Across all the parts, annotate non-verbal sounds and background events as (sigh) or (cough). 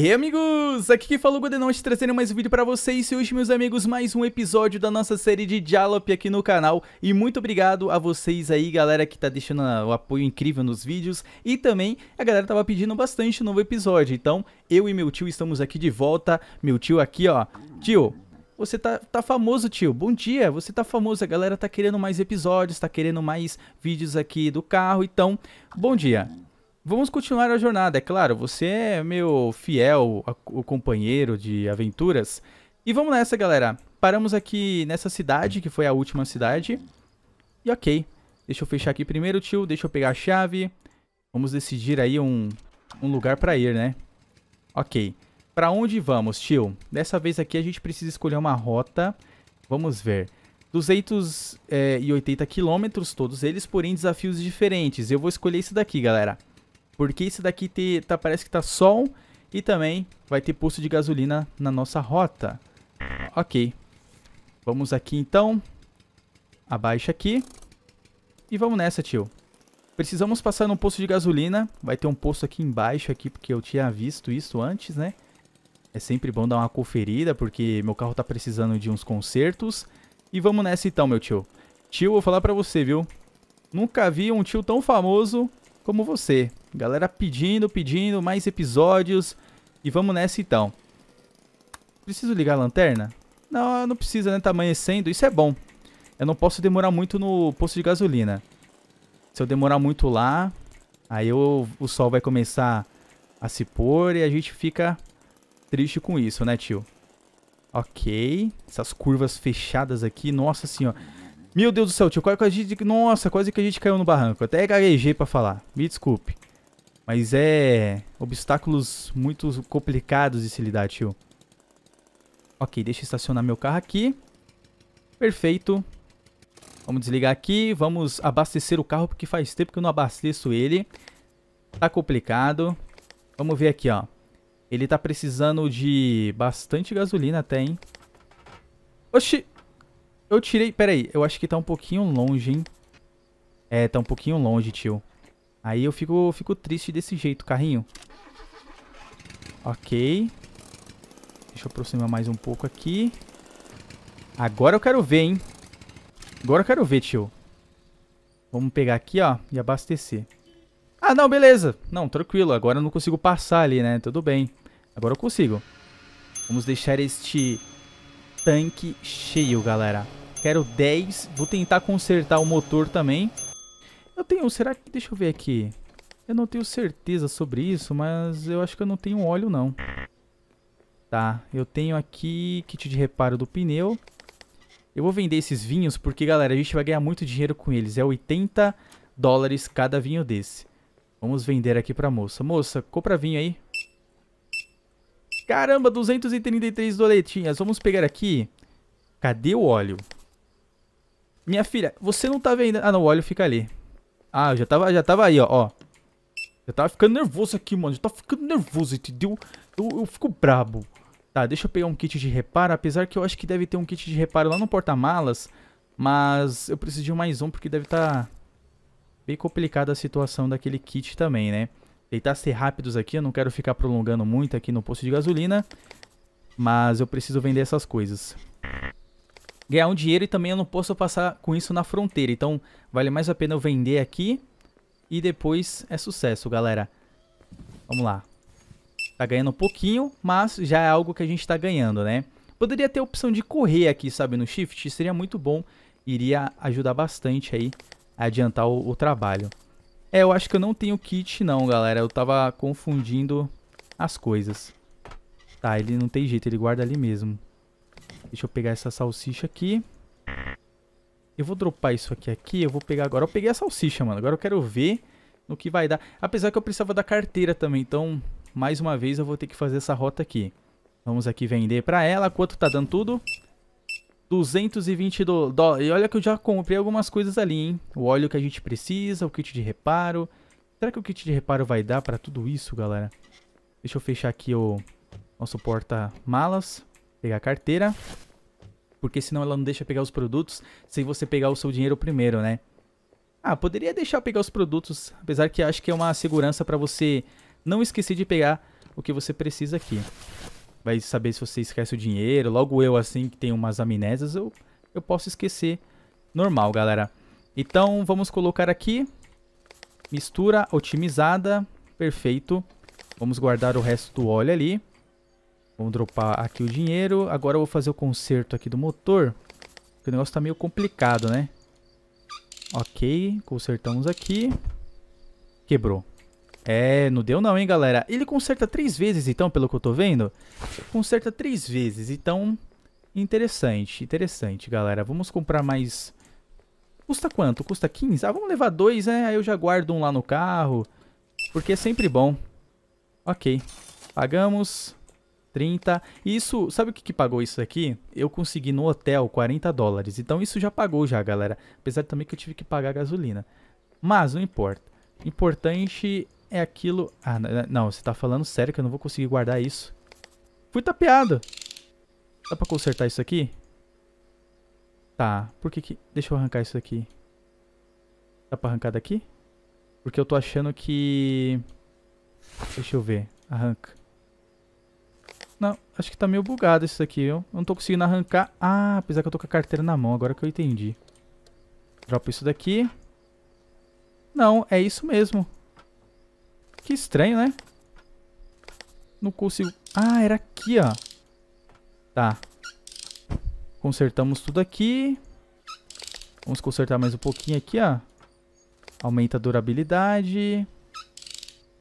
Hey amigos, aqui que falou é Godenonte trazendo mais um vídeo pra vocês e hoje meus amigos mais um episódio da nossa série de Jalop aqui no canal e muito obrigado a vocês aí galera que tá deixando o apoio incrível nos vídeos e também a galera tava pedindo bastante um novo episódio, então eu e meu tio estamos aqui de volta, meu tio aqui ó, tio... Você tá, tá famoso, tio. Bom dia, você tá famoso. A galera tá querendo mais episódios, tá querendo mais vídeos aqui do carro. Então, bom dia. Vamos continuar a jornada, é claro. Você é meu fiel a, o companheiro de aventuras. E vamos nessa, galera. Paramos aqui nessa cidade, que foi a última cidade. E ok. Deixa eu fechar aqui primeiro, tio. Deixa eu pegar a chave. Vamos decidir aí um, um lugar pra ir, né? Ok. Pra onde vamos, tio? Dessa vez aqui a gente precisa escolher uma rota. Vamos ver. 280 eh, quilômetros, todos eles, porém desafios diferentes. Eu vou escolher esse daqui, galera. Porque isso daqui te, tá, parece que tá sol e também vai ter posto de gasolina na nossa rota. Ok. Vamos aqui então. Abaixa aqui. E vamos nessa, tio. Precisamos passar num posto de gasolina. Vai ter um posto aqui embaixo, aqui, porque eu tinha visto isso antes, né? É sempre bom dar uma conferida, porque meu carro tá precisando de uns consertos. E vamos nessa então, meu tio. Tio, vou falar pra você, viu? Nunca vi um tio tão famoso como você. Galera pedindo, pedindo mais episódios. E vamos nessa então. Preciso ligar a lanterna? Não, não precisa, né? Tá amanhecendo. Isso é bom. Eu não posso demorar muito no posto de gasolina. Se eu demorar muito lá, aí eu, o sol vai começar a se pôr e a gente fica triste com isso, né, tio? Ok. Essas curvas fechadas aqui. Nossa senhora. Meu Deus do céu, tio. Quase que a gente... Nossa, quase que a gente caiu no barranco. Até gaguejei pra falar. Me desculpe. Mas é obstáculos muito complicados de se lidar, tio. Ok, deixa eu estacionar meu carro aqui. Perfeito. Vamos desligar aqui. Vamos abastecer o carro, porque faz tempo que eu não abasteço ele. Tá complicado. Vamos ver aqui, ó. Ele tá precisando de bastante gasolina até, hein? Oxi! Eu tirei... Pera aí, eu acho que tá um pouquinho longe, hein? É, tá um pouquinho longe, tio. Aí eu fico, fico triste desse jeito, carrinho. Ok. Deixa eu aproximar mais um pouco aqui. Agora eu quero ver, hein? Agora eu quero ver, tio. Vamos pegar aqui, ó, e abastecer. Ah, não, beleza. Não, tranquilo. Agora eu não consigo passar ali, né? Tudo bem. Agora eu consigo. Vamos deixar este tanque cheio, galera. Quero 10. Vou tentar consertar o motor também. Eu tenho, será que, deixa eu ver aqui. Eu não tenho certeza sobre isso, mas eu acho que eu não tenho óleo não. Tá, eu tenho aqui kit de reparo do pneu. Eu vou vender esses vinhos porque, galera, a gente vai ganhar muito dinheiro com eles. É 80 dólares cada vinho desse. Vamos vender aqui pra moça. Moça, compra vinho aí. Caramba, 233 doletinhas. Vamos pegar aqui. Cadê o óleo? Minha filha, você não tá vendendo... Ah, não, o óleo fica ali. Ah, eu já tava, já tava aí, ó, ó. Já tava ficando nervoso aqui, mano. Já tava tá ficando nervoso, entendeu? Eu, eu fico brabo. Tá, deixa eu pegar um kit de reparo. Apesar que eu acho que deve ter um kit de reparo lá no porta-malas. Mas eu preciso de mais um, porque deve estar tá bem complicada a situação daquele kit também, né? Tentar ser rápidos aqui. Eu não quero ficar prolongando muito aqui no posto de gasolina. Mas eu preciso vender essas coisas ganhar um dinheiro e também eu não posso passar com isso na fronteira. Então, vale mais a pena eu vender aqui e depois é sucesso, galera. Vamos lá. Tá ganhando um pouquinho, mas já é algo que a gente tá ganhando, né? Poderia ter a opção de correr aqui, sabe, no shift. Seria muito bom. Iria ajudar bastante aí a adiantar o, o trabalho. É, eu acho que eu não tenho kit não, galera. Eu tava confundindo as coisas. Tá, ele não tem jeito, ele guarda ali mesmo. Deixa eu pegar essa salsicha aqui. Eu vou dropar isso aqui aqui. Eu vou pegar agora. Eu peguei a salsicha, mano. Agora eu quero ver no que vai dar. Apesar que eu precisava da carteira também. Então, mais uma vez, eu vou ter que fazer essa rota aqui. Vamos aqui vender pra ela. Quanto tá dando tudo? 220 dólares. E olha que eu já comprei algumas coisas ali, hein? O óleo que a gente precisa, o kit de reparo. Será que o kit de reparo vai dar pra tudo isso, galera? Deixa eu fechar aqui o nosso porta-malas. Pegar a carteira porque senão ela não deixa pegar os produtos sem você pegar o seu dinheiro primeiro, né? Ah, poderia deixar pegar os produtos, apesar que acho que é uma segurança para você não esquecer de pegar o que você precisa aqui. Vai saber se você esquece o dinheiro, logo eu assim que tenho umas amnésias, eu, eu posso esquecer normal, galera. Então vamos colocar aqui, mistura otimizada, perfeito. Vamos guardar o resto do óleo ali. Vamos dropar aqui o dinheiro. Agora eu vou fazer o conserto aqui do motor. Porque o negócio tá meio complicado, né? Ok, consertamos aqui. Quebrou. É, não deu não, hein, galera. Ele conserta três vezes, então, pelo que eu tô vendo. Conserta três vezes, então... Interessante, interessante, galera. Vamos comprar mais... Custa quanto? Custa 15? Ah, vamos levar dois, né? Aí eu já guardo um lá no carro. Porque é sempre bom. Ok. Pagamos. 30. E isso, sabe o que, que pagou isso aqui? Eu consegui no hotel 40 dólares. Então isso já pagou já, galera. Apesar também que eu tive que pagar gasolina. Mas não importa. Importante é aquilo... Ah, não, você tá falando sério que eu não vou conseguir guardar isso. Fui tapeado. Dá pra consertar isso aqui? Tá, por que que... Deixa eu arrancar isso aqui. Dá pra arrancar daqui? Porque eu tô achando que... Deixa eu ver. Arranca. Não, acho que tá meio bugado isso aqui. Eu não tô conseguindo arrancar. Ah, apesar que eu tô com a carteira na mão, agora que eu entendi. Dropa isso daqui. Não, é isso mesmo. Que estranho, né? Não consigo... Ah, era aqui, ó. Tá. Consertamos tudo aqui. Vamos consertar mais um pouquinho aqui, ó. Aumenta a durabilidade.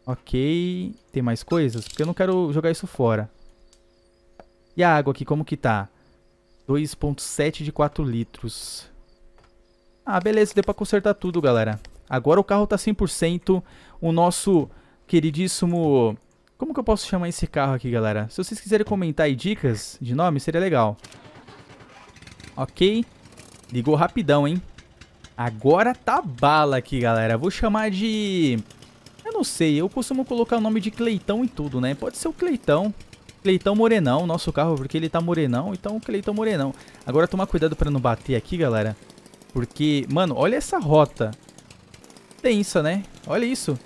Ok. Tem mais coisas? Porque eu não quero jogar isso fora. E a água aqui, como que tá? 2.7 de 4 litros. Ah, beleza, deu pra consertar tudo, galera. Agora o carro tá 100%. O nosso queridíssimo... Como que eu posso chamar esse carro aqui, galera? Se vocês quiserem comentar aí dicas de nome, seria legal. Ok. Ligou rapidão, hein? Agora tá bala aqui, galera. Vou chamar de... Eu não sei, eu costumo colocar o nome de Cleitão e tudo, né? Pode ser o Cleitão. Cleitão Morenão, nosso carro, porque ele tá morenão, então Cleitão Morenão. Agora tomar cuidado pra não bater aqui, galera. Porque, mano, olha essa rota. Tensa, né? Olha isso.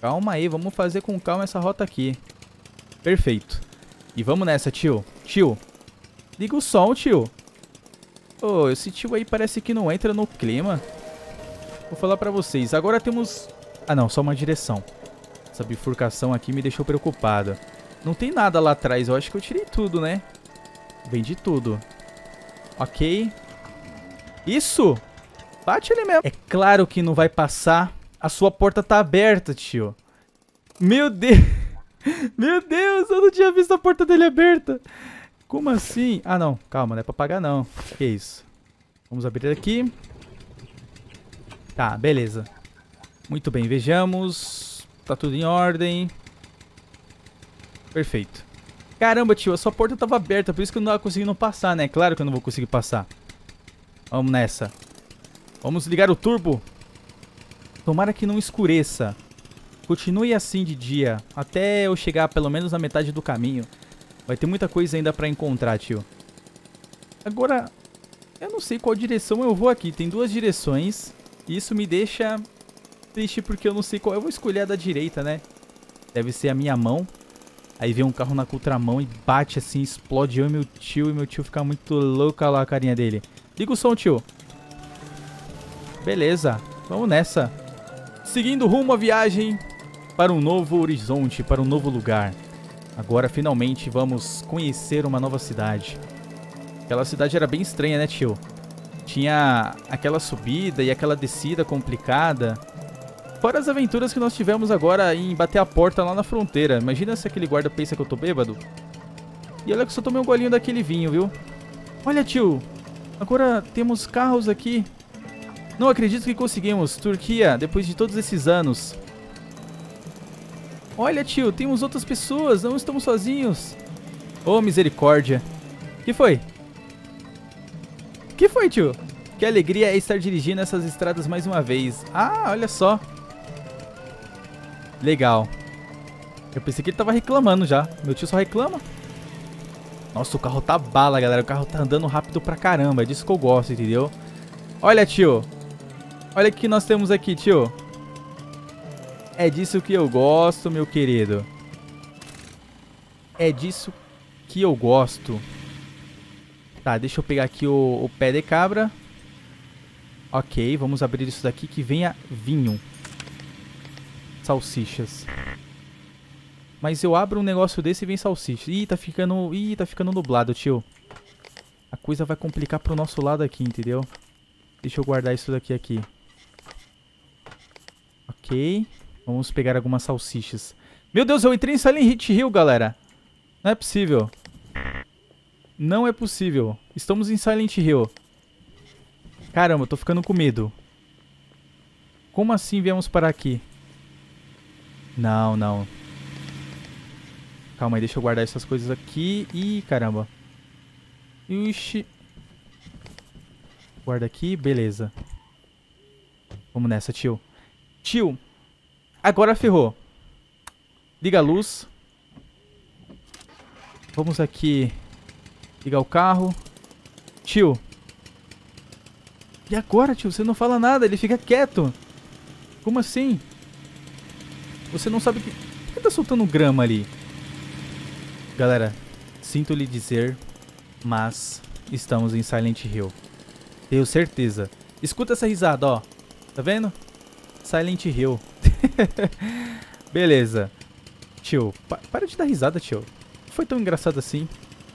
Calma aí, vamos fazer com calma essa rota aqui. Perfeito. E vamos nessa, tio. Tio, liga o som, tio. Ô, oh, esse tio aí parece que não entra no clima. Vou falar pra vocês. Agora temos... Ah, não, só uma direção. Essa bifurcação aqui me deixou preocupado. Não tem nada lá atrás. Eu acho que eu tirei tudo, né? Vendi tudo. Ok. Isso! Bate ele mesmo. É claro que não vai passar. A sua porta tá aberta, tio. Meu Deus. (laughs) Meu Deus, eu não tinha visto a porta dele aberta. Como assim? Ah, não. Calma, não é pra pagar, não. Que isso. Vamos abrir aqui. Tá, beleza. Muito bem, vejamos. Tá tudo em ordem. Perfeito. Caramba, tio, a sua porta estava aberta, por isso que eu não estava conseguindo passar, né? Claro que eu não vou conseguir passar. Vamos nessa. Vamos ligar o turbo. Tomara que não escureça. Continue assim de dia, até eu chegar pelo menos na metade do caminho. Vai ter muita coisa ainda pra encontrar, tio. Agora, eu não sei qual direção eu vou aqui. Tem duas direções. E isso me deixa triste porque eu não sei qual... Eu vou escolher a da direita, né? Deve ser a minha mão. Aí vem um carro na contramão e bate assim, explode eu e meu tio. E meu tio fica muito louco lá a carinha dele. Liga o som, tio. Beleza, vamos nessa. Seguindo rumo à viagem para um novo horizonte, para um novo lugar. Agora finalmente vamos conhecer uma nova cidade. Aquela cidade era bem estranha, né, tio? Tinha aquela subida e aquela descida complicada. Fora as aventuras que nós tivemos agora em bater a porta lá na fronteira. Imagina se aquele guarda pensa que eu tô bêbado. E olha que eu só tomei um golinho daquele vinho, viu? Olha, tio. Agora temos carros aqui. Não acredito que conseguimos. Turquia, depois de todos esses anos. Olha, tio, temos outras pessoas. Não estamos sozinhos. Oh, misericórdia. Que foi? Que foi, tio? Que alegria é estar dirigindo essas estradas mais uma vez. Ah, olha só. Legal. Eu pensei que ele tava reclamando já. Meu tio só reclama. Nossa, o carro tá bala, galera. O carro tá andando rápido pra caramba. É disso que eu gosto, entendeu? Olha, tio. Olha o que nós temos aqui, tio. É disso que eu gosto, meu querido. É disso que eu gosto. Tá, deixa eu pegar aqui o, o pé de cabra. Ok, vamos abrir isso daqui que venha vinho salsichas. Mas eu abro um negócio desse e vem salsicha. Ih, tá ficando, ih, tá ficando nublado, tio. A coisa vai complicar pro nosso lado aqui, entendeu? Deixa eu guardar isso daqui aqui. Ok. Vamos pegar algumas salsichas. Meu Deus, eu entrei em Silent Hit Hill, galera. Não é possível. Não é possível. Estamos em Silent Hill. Caramba, eu tô ficando com medo. Como assim viemos para aqui? Não, não. Calma aí, deixa eu guardar essas coisas aqui. Ih, caramba. Ixi. Guarda aqui, beleza. Vamos nessa, tio. Tio, agora ferrou. Liga a luz. Vamos aqui ligar o carro. Tio. E agora, tio? Você não fala nada, ele fica quieto. Como assim? Você não sabe que... Por que tá soltando grama ali? Galera, sinto lhe dizer, mas estamos em Silent Hill. Tenho certeza. Escuta essa risada, ó. Tá vendo? Silent Hill. (laughs) Beleza. Tio, pa para de dar risada, tio. Não foi tão engraçado assim.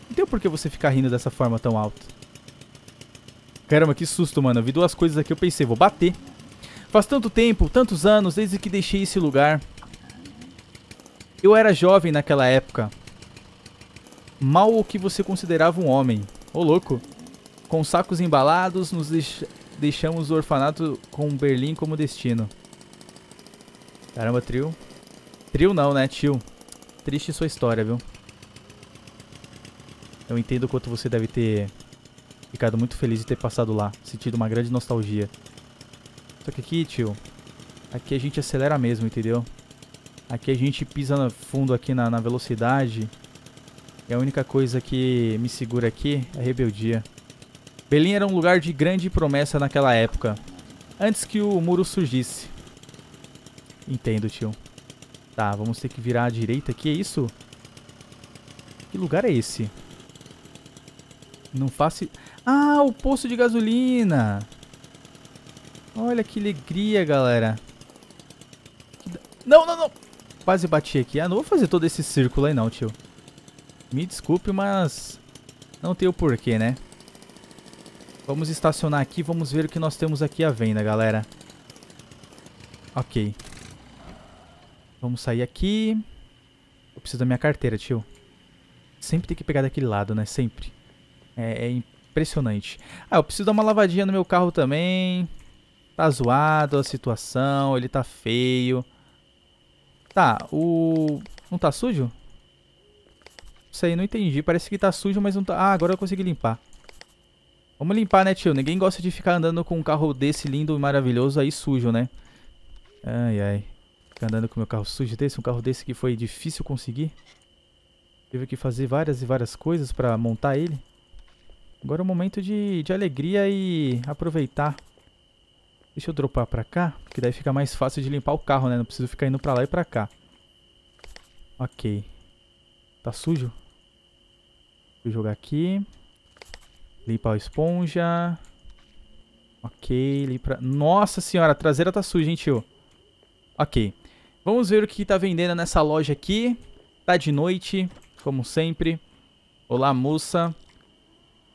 Não tem por que você ficar rindo dessa forma tão alto. Caramba, que susto, mano. Eu vi duas coisas aqui, eu pensei, vou bater. Faz tanto tempo, tantos anos, desde que deixei esse lugar. Eu era jovem naquela época. Mal o que você considerava um homem. Ô louco. Com sacos embalados, nos deix deixamos o orfanato com Berlim como destino. Caramba, trio. Trio não, né, tio? Triste sua história, viu? Eu entendo o quanto você deve ter ficado muito feliz de ter passado lá, sentido uma grande nostalgia. Só que aqui, tio, aqui a gente acelera mesmo, entendeu? Aqui a gente pisa no fundo aqui na, na velocidade. E é a única coisa que me segura aqui é a rebeldia. Belém era um lugar de grande promessa naquela época. Antes que o muro surgisse. Entendo, tio. Tá, vamos ter que virar à direita aqui, é isso? Que lugar é esse? Não faço... Ah, o poço de gasolina! Olha que alegria, galera. Não, não, não! quase bati aqui. Ah, não vou fazer todo esse círculo aí não, tio. Me desculpe, mas não tem o porquê, né? Vamos estacionar aqui, vamos ver o que nós temos aqui à venda, galera. Ok. Vamos sair aqui. Eu preciso da minha carteira, tio. Sempre tem que pegar daquele lado, né? Sempre. É, é impressionante. Ah, eu preciso dar uma lavadinha no meu carro também. Tá zoado a situação, ele tá feio. Tá, o... Não tá sujo? isso aí não entendi. Parece que tá sujo, mas não tá... Ah, agora eu consegui limpar. Vamos limpar, né, tio? Ninguém gosta de ficar andando com um carro desse lindo e maravilhoso aí sujo, né? Ai, ai. Ficar andando com meu carro sujo desse, um carro desse que foi difícil conseguir. Tive que fazer várias e várias coisas pra montar ele. Agora é o um momento de, de alegria e aproveitar Deixa eu dropar pra cá, que daí fica mais fácil de limpar o carro, né? Não preciso ficar indo pra lá e pra cá. Ok. Tá sujo? Vou jogar aqui. Limpar a esponja. Ok, Limpar. Nossa senhora, a traseira tá suja, hein, tio? Ok. Vamos ver o que tá vendendo nessa loja aqui. Tá de noite, como sempre. Olá, moça.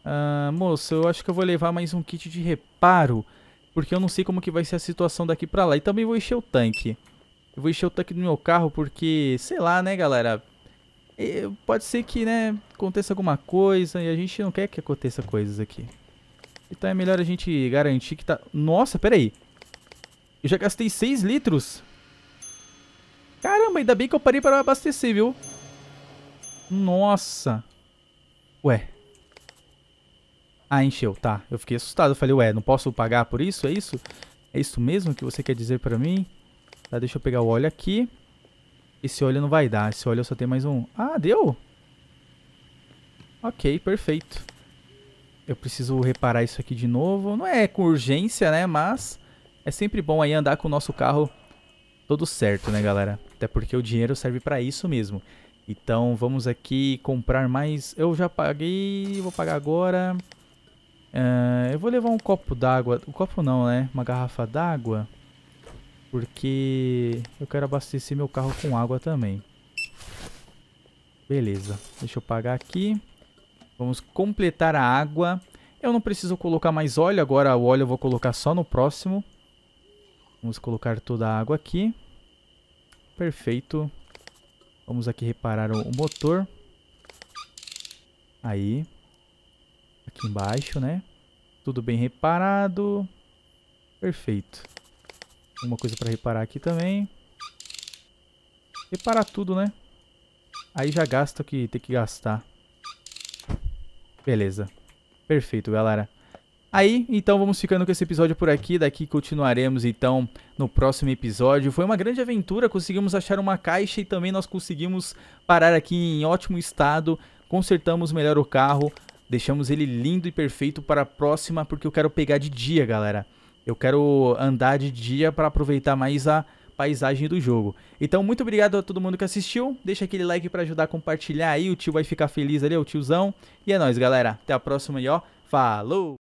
Ah, moça, eu acho que eu vou levar mais um kit de reparo. Porque eu não sei como que vai ser a situação daqui pra lá. E também vou encher o tanque. Eu vou encher o tanque do meu carro porque, sei lá, né, galera. Pode ser que, né, aconteça alguma coisa e a gente não quer que aconteça coisas aqui. Então é melhor a gente garantir que tá... Nossa, peraí. Eu já gastei 6 litros. Caramba, ainda bem que eu parei para abastecer, viu? Nossa. Ué. Ah, encheu, tá. Eu fiquei assustado. Eu falei, ué, não posso pagar por isso? É isso? É isso mesmo que você quer dizer pra mim? Tá, deixa eu pegar o óleo aqui. Esse óleo não vai dar. Esse óleo só tem mais um. Ah, deu? Ok, perfeito. Eu preciso reparar isso aqui de novo. Não é com urgência, né? Mas é sempre bom aí andar com o nosso carro todo certo, né, galera? Até porque o dinheiro serve pra isso mesmo. Então vamos aqui comprar mais. Eu já paguei, vou pagar agora. Uh, eu vou levar um copo d'água. Um copo não, né? Uma garrafa d'água. Porque eu quero abastecer meu carro com água também. Beleza. Deixa eu pagar aqui. Vamos completar a água. Eu não preciso colocar mais óleo. Agora o óleo eu vou colocar só no próximo. Vamos colocar toda a água aqui. Perfeito. Vamos aqui reparar o motor. Aí. Aqui embaixo, né? Tudo bem reparado. Perfeito. Uma coisa para reparar aqui também. Reparar tudo, né? Aí já gasta o que tem que gastar. Beleza. Perfeito, galera. Aí, então vamos ficando com esse episódio por aqui. Daqui continuaremos então no próximo episódio. Foi uma grande aventura, conseguimos achar uma caixa e também nós conseguimos parar aqui em ótimo estado. Consertamos melhor o carro, Deixamos ele lindo e perfeito para a próxima, porque eu quero pegar de dia, galera. Eu quero andar de dia para aproveitar mais a paisagem do jogo. Então, muito obrigado a todo mundo que assistiu. Deixa aquele like para ajudar a compartilhar aí. O tio vai ficar feliz ali, o tiozão. E é nóis, galera. Até a próxima e ó, falou!